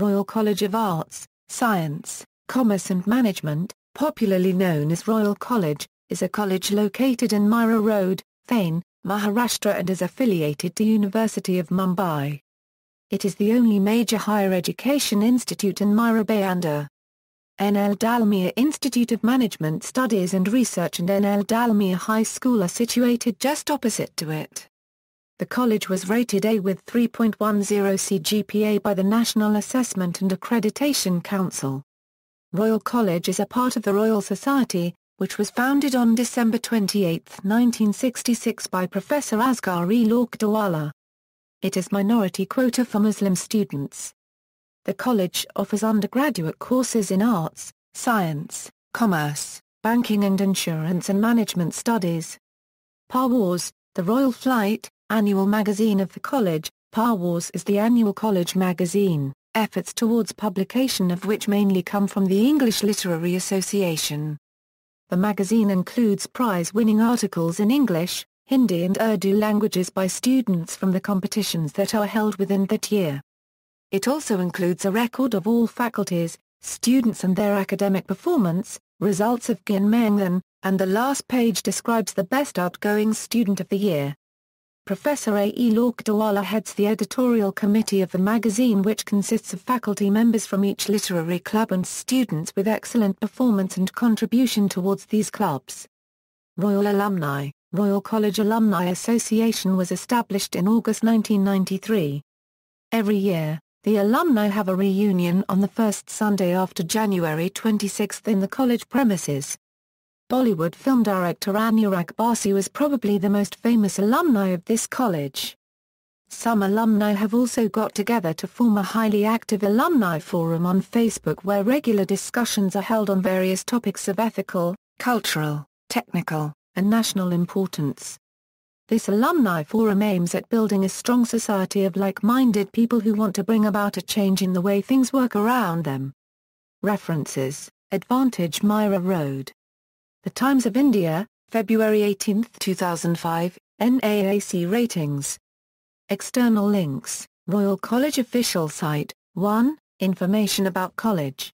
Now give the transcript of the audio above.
Royal College of Arts, Science, Commerce and Management, popularly known as Royal College, is a college located in Myra Road, Thane, Maharashtra and is affiliated to University of Mumbai. It is the only major higher education institute in Myra Bayander. NL Dalmia Institute of Management Studies and Research and NL Dalmia High School are situated just opposite to it. The college was rated A with 3.10 CGPA by the National Assessment and Accreditation Council. Royal College is a part of the Royal Society, which was founded on December 28, 1966 by Professor Asghar E. Lorkdawala. It has minority quota for Muslim students. The college offers undergraduate courses in arts, science, commerce, banking and insurance and management studies. Parwars, the Royal Flight, Annual magazine of the college, Parwars is the annual college magazine, efforts towards publication of which mainly come from the English Literary Association. The magazine includes prize-winning articles in English, Hindi and Urdu languages by students from the competitions that are held within that year. It also includes a record of all faculties, students and their academic performance, results of Gyanmengdan, and the last page describes the best outgoing student of the year. Professor A. E. Lorkdawala heads the editorial committee of the magazine which consists of faculty members from each literary club and students with excellent performance and contribution towards these clubs. Royal Alumni, Royal College Alumni Association was established in August 1993. Every year, the alumni have a reunion on the first Sunday after January 26 in the college premises. Bollywood film director Anurag Basu is probably the most famous alumni of this college. Some alumni have also got together to form a highly active alumni forum on Facebook where regular discussions are held on various topics of ethical, cultural, technical, and national importance. This alumni forum aims at building a strong society of like-minded people who want to bring about a change in the way things work around them. References Advantage Myra Road the Times of India, February 18, 2005, NAAC ratings. External links, Royal College official site, 1, information about college.